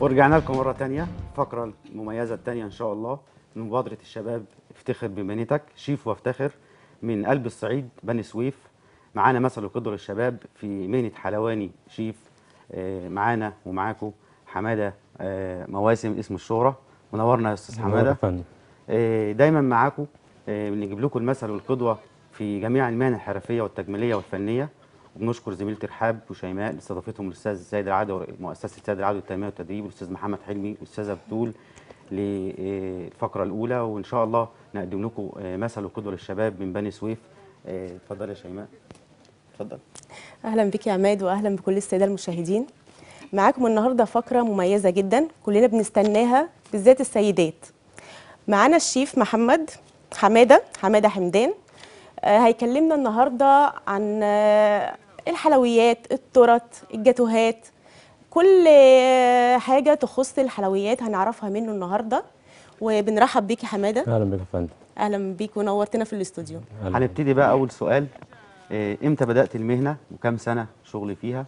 ورجعنا لكم مره ثانيه الفقره المميزه الثانيه ان شاء الله من مبادره الشباب افتخر بمدينتك شيف وافتخر من قلب الصعيد بني سويف معانا مثل وقدر الشباب في مهنه حلواني شيف آه، معانا ومعاكم حماده آه، مواسم اسم الشهره منورنا يا استاذ حماده آه، دايما معاكم بنجيب لكم المثل والقدوه في جميع المهن الحرفيه والتجميليه والفنيه وبنشكر زميله رحاب وشيماء لاستضافتهم الاستاذ سيد العدو مؤسسه سيد العدو للتنميه والتدريب والاستاذ محمد حلمي والاستاذه بتول للفقره الاولى وان شاء الله نقدم لكم آه، مثل وقدوه للشباب من بني سويف آه، اتفضلي يا شيماء اتفضل اهلا بك يا عماد واهلا بكل الساده المشاهدين معاكم النهارده فقره مميزه جدا كلنا بنستناها بالذات السيدات معانا الشيف محمد حماده حماده حمدان آه، هيكلمنا النهارده عن آه، الحلويات الترط الجاتوهات كل آه، حاجه تخص الحلويات هنعرفها منه النهارده وبنرحب بيك يا حماده اهلا بيك يا فندم اهلا بيك ونورتنا في الاستوديو هنبتدي بقى اول سؤال امتى بدات المهنه وكم سنه شغل فيها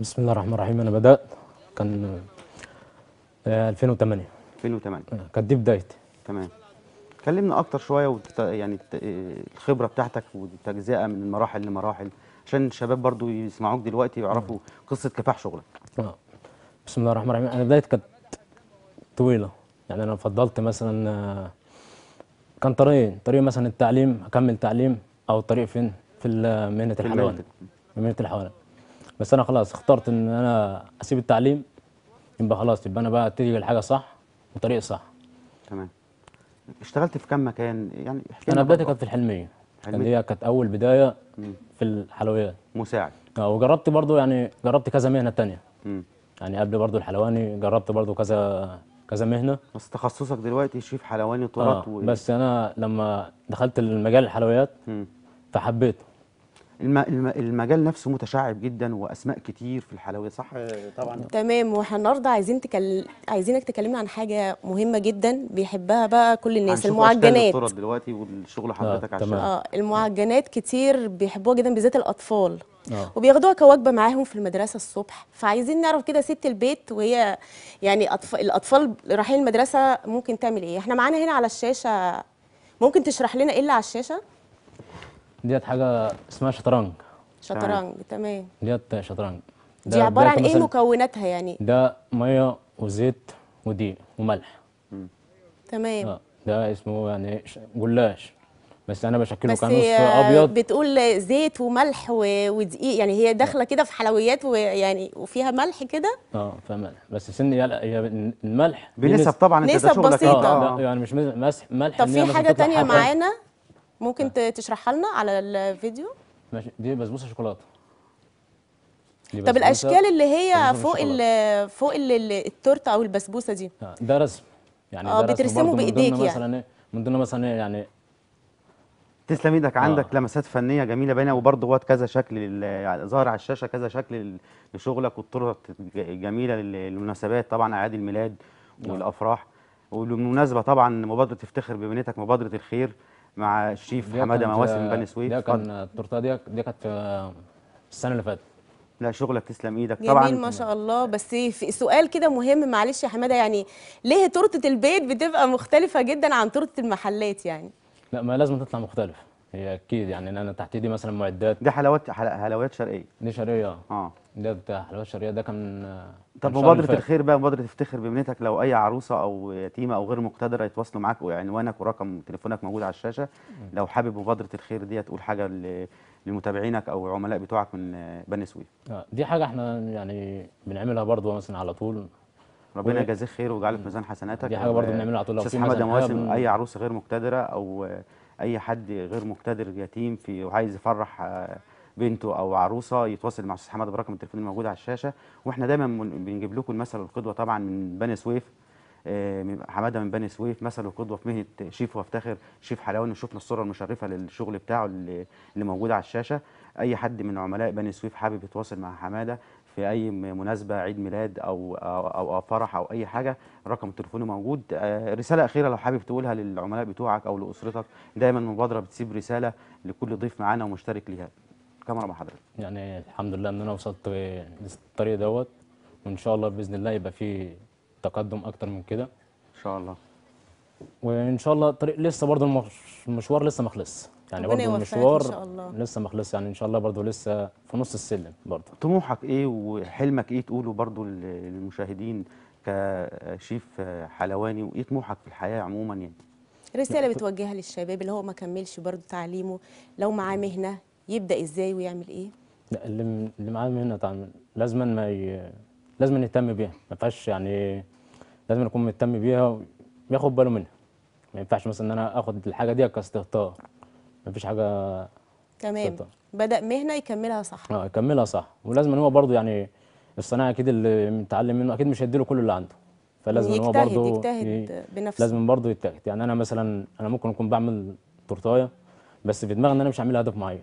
بسم الله الرحمن الرحيم انا بدات كان 2008 2008 كانت دي بدايتي تمام كلمنا اكتر شويه وت... يعني الخبره بتاعتك والتجزئه من المراحل لمراحل عشان الشباب برضو يسمعوك دلوقتي ويعرفوا قصه كفاح شغلك اه بسم الله الرحمن الرحيم انا بدايتي كانت طويله يعني انا فضلت مثلا آه، كان طريقين طريق مثلا التعليم اكمل تعليم او طريق فين في مهنه الحيوان في مهنه الحيوان بس انا خلاص اخترت ان انا اسيب التعليم يبقى خلاص يبقى انا بقى اتجه لحاجه صح وطريق صح تمام اشتغلت في كم مكان يعني انا بدايتي كانت في الحلميه اللي هي كانت اول بدايه مم. في الحلويات مساعد اه وجربت برضو يعني جربت كذا مهنه ثانيه يعني قبل برضو الحلواني جربت برضو كذا كذا مهنه بس تخصصك دلوقتي شيف حلواني طرط آه. و... بس انا لما دخلت المجال الحلويات فحبيته المجال نفسه متشعب جدا واسماء كتير في الحلويات صح آه، طبعا تمام واحنا النهارده عايزين تكل... عايزينك تكلمنا عن حاجه مهمه جدا بيحبها بقى كل الناس المعجنات الطرق دلوقتي والشغل آه، حضرتك آه. عشان اه المعجنات كتير بيحبوها جدا بالذات الاطفال آه. وبياخدوها كوجبه معاهم في المدرسه الصبح فعايزين نعرف كده ست البيت وهي يعني أطف... الاطفال رايحين المدرسه ممكن تعمل ايه احنا معانا هنا على الشاشه ممكن تشرح لنا ايه اللي على الشاشه ديت حاجه اسمها شطرنج شطرنج تمام ديت شطرنج دي عباره عن ايه مكوناتها يعني ده ميه وزيت ودي وملح تمام آه، ده اسمه يعني جلاش بس انا بشكله بس نص آه، ابيض بتقول زيت وملح ودقيق يعني هي داخله كده في حلويات ويعني وفيها ملح كده اه فيها ملح بس سن هي الملح بنسب طبعا انت نسب بسيطه آه, آه. يعني مش ملح طب في حاجه ثانيه معانا ممكن آه. تشرحها لنا على الفيديو ماشي دي بسبوسه شوكولاته طب الاشكال اللي هي فوق الـ فوق التورته او البسبوسه دي آه، ده رسم يعني اه بترسمه بايديك يعني مثلا إيه؟ من ضمن مثلا إيه يعني تسلم ايدك آه. عندك آه. لمسات فنيه جميله باينه وبرضه هو كذا شكل يعني ظاهر على الشاشه كذا شكل لشغلك والطرق الجميله للمناسبات طبعا اعياد الميلاد آه. والافراح وبالمناسبه طبعا مبادره تفتخر ببنتك مبادره الخير مع الشيف حماده مواسم بني سويف ده كان التورته دي دي كانت آه، السنه اللي فاتت لا شغلك تسلم ايدك طبعا جميل ما شاء الله بس في سؤال كده مهم معلش يا حماده يعني ليه تورته البيت بتبقى مختلفه جدا عن تورته المحلات يعني لا ما لازم تطلع مختلف هي اكيد يعني انا تحت ايدي مثلا معدات دي حلاوات حلاوات شرقيه دي شرقيه اه ده بتاع حلوى الشرقيه ده كان طب مبادره الخير بقى مبادره افتخر بابنتك لو اي عروسه او يتيمه او غير مقتدره يتواصلوا معاك وعنوانك يعني ورقم تليفونك موجود على الشاشه لو حابب مبادره الخير دي تقول حاجه لمتابعينك او عملاء بتوعك من بني سويف آه، دي حاجه احنا يعني بنعملها برضو مثلا على طول ربنا يجازيك خير ويجعلك في ميزان حسناتك دي حاجه برضو بنعملها على طول استاذ حمد مواسم اي عروسه غير مقتدره او اي حد غير مقتدر يتيم في وعايز يفرح آه، بنته او عروسه يتواصل مع استاذ حماد برقم التليفون الموجود على الشاشه واحنا دايما بنجيب لكم المثل والقدوه طبعا من بني سويف آه، حماده من بني سويف مثل وقدوه في مهنه شيف وافتخر شيف حلواني وشفنا الصوره المشرفه للشغل بتاعه اللي موجوده على الشاشه اي حد من عملاء بني سويف حابب يتواصل مع حماده في اي مناسبه عيد ميلاد او او, أو فرح او اي حاجه رقم تليفونه موجود آه، رساله اخيره لو حابب تقولها للعملاء بتوعك او لاسرتك دايما المبادره بتسيب رساله لكل ضيف معانا ومشترك ليها الكاميرا مع حضرتك يعني الحمد لله ان انا وصلت للطريق دوت وان شاء الله باذن الله يبقى في تقدم اكتر من كده ان شاء الله وان شاء الله الطريق لسه برضه المشوار لسه ما خلصش يعني برضه المشوار لسه مخلص يعني ان شاء الله برضه لسه في نص السلم برضه طموحك ايه وحلمك ايه تقوله برضه للمشاهدين كشيف حلواني وايه طموحك في الحياه عموما يعني رساله بتوجهها للشباب اللي هو ما كملش برضه تعليمه لو معاه مهنه يبدا ازاي ويعمل ايه لا اللي اللي معاه مهنه طبعا لازما ما ي... لازم يهتم بيها ما ينفعش يعني إيه، لازم يكون مهتم بيها وياخد باله منها ما ينفعش مثلا ان انا اخد الحاجه دي كاستهتار ما فيش حاجه تمام استهتار. بدا مهنه يكملها صح اه يكملها صح ولازم هو برضو يعني الصناعه اكيد اللي متعلم منه اكيد مش هيديله كل اللي عنده فلازم يجتهد هو برضو يجتهد ي... بنفسه لازم برضو يجتهد يعني انا مثلا انا ممكن اكون بعمل تورتايه بس في دماغي ان انا مش هعملها هدف معين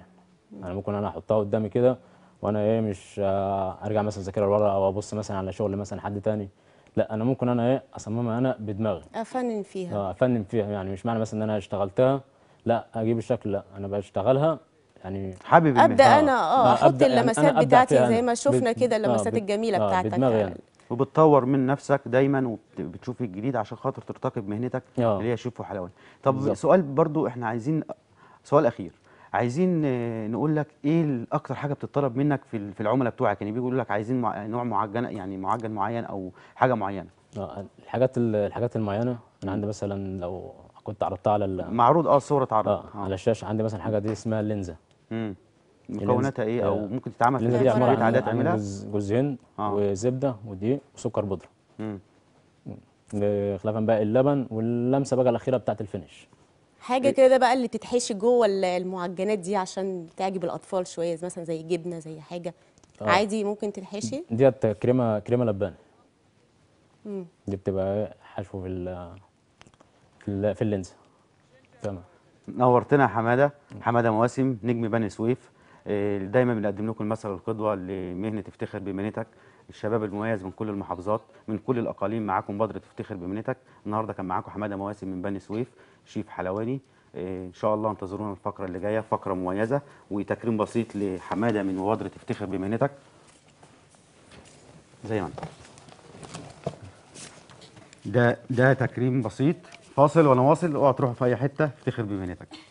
انا يعني ممكن انا احطها قدامي كده وانا ايه مش آه، ارجع مثلا اذاكرها لورا او ابص مثلا على شغل مثلا حد تاني لا انا ممكن انا ايه اصممها انا بدماغي افنن فيها اه افنن فيها يعني مش معنى مثلا ان انا اشتغلتها لا اجيب الشكل لا انا بشتغلها يعني حابب ابدا آه. انا اه, آه، احط يعني اللمسات يعني بتاعتي زي ما شفنا كده اللمسات آه الجميله آه بتاعتك بدماغي يعني. وبتطور من نفسك دايما وبتشوف الجديد عشان خاطر ترتقي بمهنتك آه. اللي هي شوف وحلاوه طب بالزبط. سؤال برضو احنا عايزين سؤال اخير عايزين نقول لك ايه اكتر حاجه بتطلب منك في في العملاء بتوعك يعني بيقولوا لك عايزين نوع معجن يعني معجن معين او حاجه معينه اه الحاجات الحاجات المعينه انا عندي مثلا لو كنت عرضتها على معروض اه الصوره اتعرضت آه،, آه, على الشاشه عندي مثلا حاجه دي اسمها اللينزه امم مكوناتها ايه او آه، ممكن تتعمل في البيت عادات تعملها جزئين آه. وزبده ودقيق وسكر بودره امم خلافا بقى اللبن واللمسه بقى الاخيره بتاعت الفينش حاجه إيه. كده بقى اللي تتحشي جوه المعجنات دي عشان تعجب الاطفال شويه مثلا زي جبنه زي حاجه آه. عادي ممكن تتحشي ديت كريمه كريمه لبان مم. دي بتبقى حشو في الـ في, في اللينز تمام نورتنا يا حماده حماده مواسم نجم بني سويف إيه، دايما بنقدم لكم المثل القدوه لمهنه تفتخر بمهنتك الشباب المميز من كل المحافظات من كل الاقاليم معاكم بدر تفتخر بمهنتك النهارده كان معاكم حماده مواسم من بني سويف شيف حلواني إيه، ان شاء الله انتظرونا الفقره اللي جايه فقره مميزه وتكريم بسيط لحماده من مبادره تفتخر بمهنتك زي ما انت ده ده تكريم بسيط فاصل وانا واصل اوعى تروحوا في اي حته افتخر بمهنتك